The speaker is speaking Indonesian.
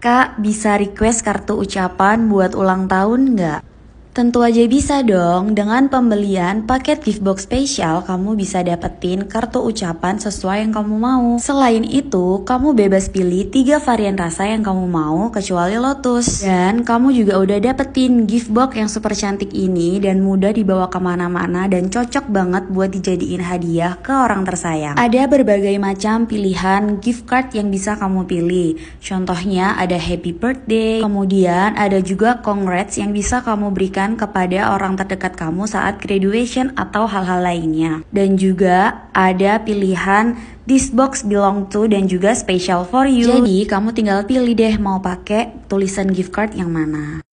Kak, bisa request kartu ucapan buat ulang tahun nggak? Tentu aja bisa dong, dengan pembelian paket gift box spesial kamu bisa dapetin kartu ucapan sesuai yang kamu mau. Selain itu, kamu bebas pilih 3 varian rasa yang kamu mau kecuali lotus. Dan kamu juga udah dapetin gift box yang super cantik ini dan mudah dibawa kemana-mana dan cocok banget buat dijadiin hadiah ke orang tersayang. Ada berbagai macam pilihan gift card yang bisa kamu pilih. Contohnya ada happy birthday, kemudian ada juga congrats yang bisa kamu berikan sampaikan kepada orang terdekat kamu saat graduation atau hal-hal lainnya. Dan juga ada pilihan this box belong to dan juga special for you. Jadi kamu tinggal pilih deh mau pakai tulisan gift card yang mana.